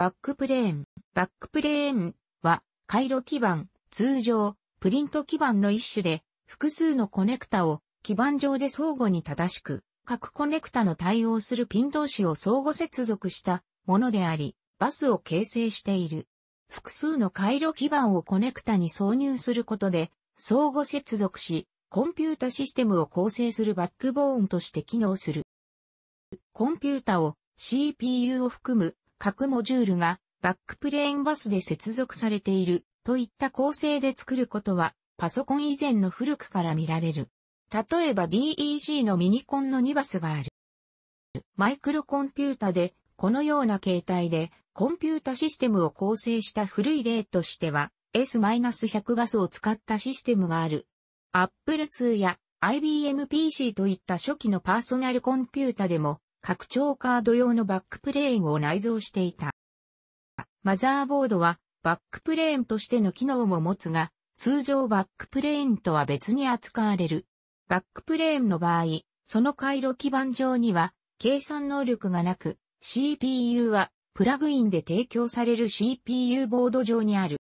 バックプレーン。バックプレーンは回路基板、通常、プリント基板の一種で、複数のコネクタを基板上で相互に正しく、各コネクタの対応するピン同士を相互接続したものであり、バスを形成している。複数の回路基板をコネクタに挿入することで、相互接続し、コンピュータシステムを構成するバックボーンとして機能する。コンピュータを CPU を含む各モジュールがバックプレーンバスで接続されているといった構成で作ることはパソコン以前の古くから見られる。例えば DEG のミニコンの2バスがある。マイクロコンピュータでこのような形態でコンピュータシステムを構成した古い例としては S-100 バスを使ったシステムがある。Apple II や IBM PC といった初期のパーソナルコンピュータでも拡張カード用のバックプレーンを内蔵していた。マザーボードはバックプレーンとしての機能も持つが、通常バックプレーンとは別に扱われる。バックプレーンの場合、その回路基板上には計算能力がなく、CPU はプラグインで提供される CPU ボード上にある。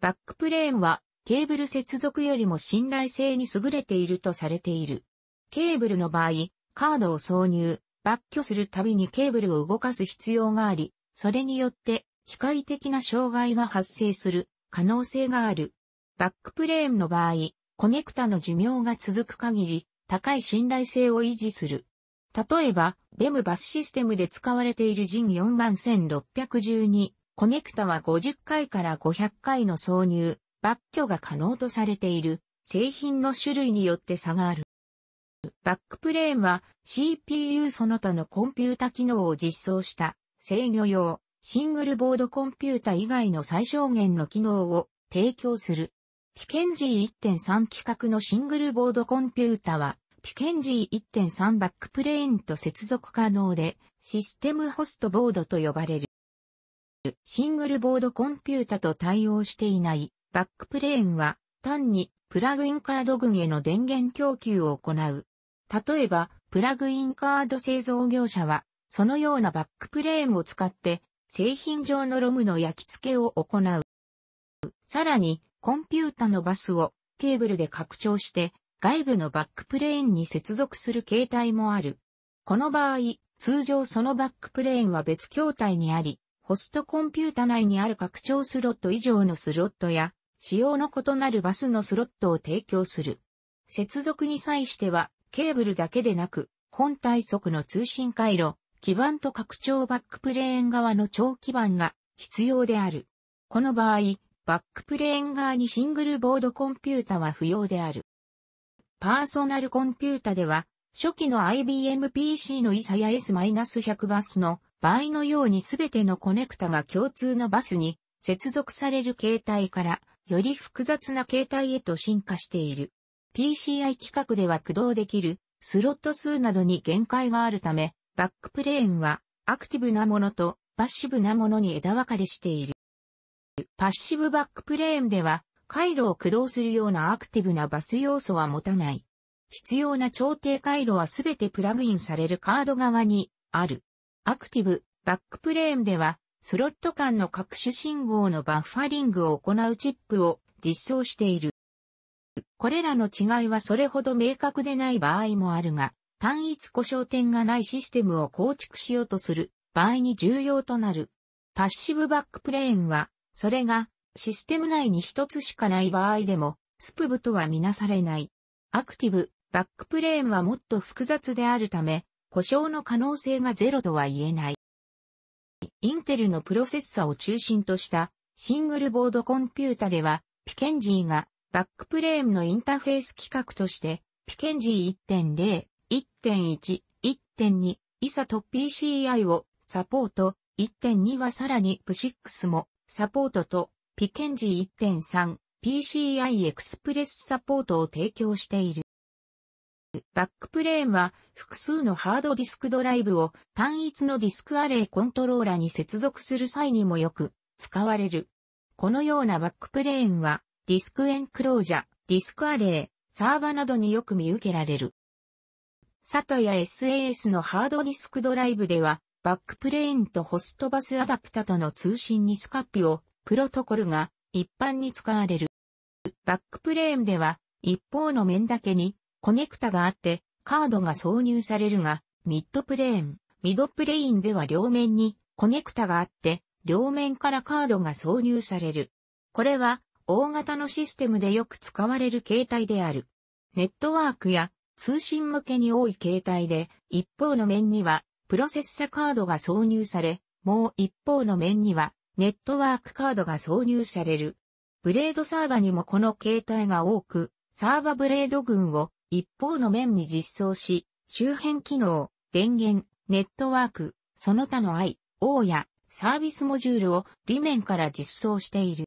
バックプレーンはケーブル接続よりも信頼性に優れているとされている。ケーブルの場合、カードを挿入、抜去するたびにケーブルを動かす必要があり、それによって機械的な障害が発生する可能性がある。バックプレーンの場合、コネクタの寿命が続く限り、高い信頼性を維持する。例えば、ベムバスシステムで使われている JIN41612 コネクタは50回から500回の挿入、抜去が可能とされている製品の種類によって差がある。バックプレーンは CPU その他のコンピュータ機能を実装した制御用シングルボードコンピュータ以外の最小限の機能を提供する。ピケンジー1.3規格のシングルボードコンピュータはピケンジー1.3バックプレーンと接続可能でシステムホストボードと呼ばれる。シングルボードコンピュータと対応していないバックプレーンは単にプラグインカード群への電源供給を行う例えば、プラグインカード製造業者は、そのようなバックプレーンを使って、製品上のロムの焼き付けを行う。さらに、コンピュータのバスをケーブルで拡張して、外部のバックプレーンに接続する形態もある。この場合、通常そのバックプレーンは別筐体にあり、ホストコンピュータ内にある拡張スロット以上のスロットや、仕様の異なるバスのスロットを提供する。接続に際しては、ケーブルだけでなく、本体側の通信回路、基板と拡張バックプレーン側の長基板が必要である。この場合、バックプレーン側にシングルボードコンピュータは不要である。パーソナルコンピュータでは、初期の IBM PC の ISA や S-100 バスの場合のようにすべてのコネクタが共通のバスに接続される形態から、より複雑な形態へと進化している。PCI 規格では駆動できるスロット数などに限界があるため、バックプレーンはアクティブなものとパッシブなものに枝分かれしている。パッシブバックプレーンでは回路を駆動するようなアクティブなバス要素は持たない。必要な調停回路はすべてプラグインされるカード側にある。アクティブ、バックプレーンでは、スロット間の各種信号のバッファリングを行うチップを実装している。これらの違いはそれほど明確でない場合もあるが、単一故障点がないシステムを構築しようとする場合に重要となる。パッシブバックプレーンは、それがシステム内に一つしかない場合でも、スプブとはみなされない。アクティブ、バックプレーンはもっと複雑であるため、故障の可能性がゼロとは言えない。インテルのプロセッサを中心としたシングルボードコンピュータでは、ピケンジーがバックプレーンのインターフェース規格として、ピケンジー1.0、1.1、1.2、イサと PCI をサポート、1.2はさらにプ6もサポートと、ピケンジー1.3、PCI エクスプレスサポートを提供している。バックプレーンは複数のハードディスクドライブを単一のディスクアレイコントローラに接続する際にもよく使われる。このようなバックプレーンはディスクエンクロージャ、ディスクアレイ、サーバなどによく見受けられる。SATA や SAS のハードディスクドライブでは、バックプレーンとホストバスアダプタとの通信にスカッピを、プロトコルが一般に使われる。バックプレーンでは、一方の面だけにコネクタがあって、カードが挿入されるが、ミッドプレーン、ミドプレインでは両面にコネクタがあって、両面からカードが挿入される。これは大型のシステムでよく使われる形態である。ネットワークや通信向けに多い形態で、一方の面にはプロセッサカードが挿入され、もう一方の面にはネットワークカードが挿入される。ブレードサーバにもこの形態が多く、サーバブレード群を一方の面に実装し、周辺機能、電源、ネットワーク、その他の I、O やサービスモジュールを裏面から実装している。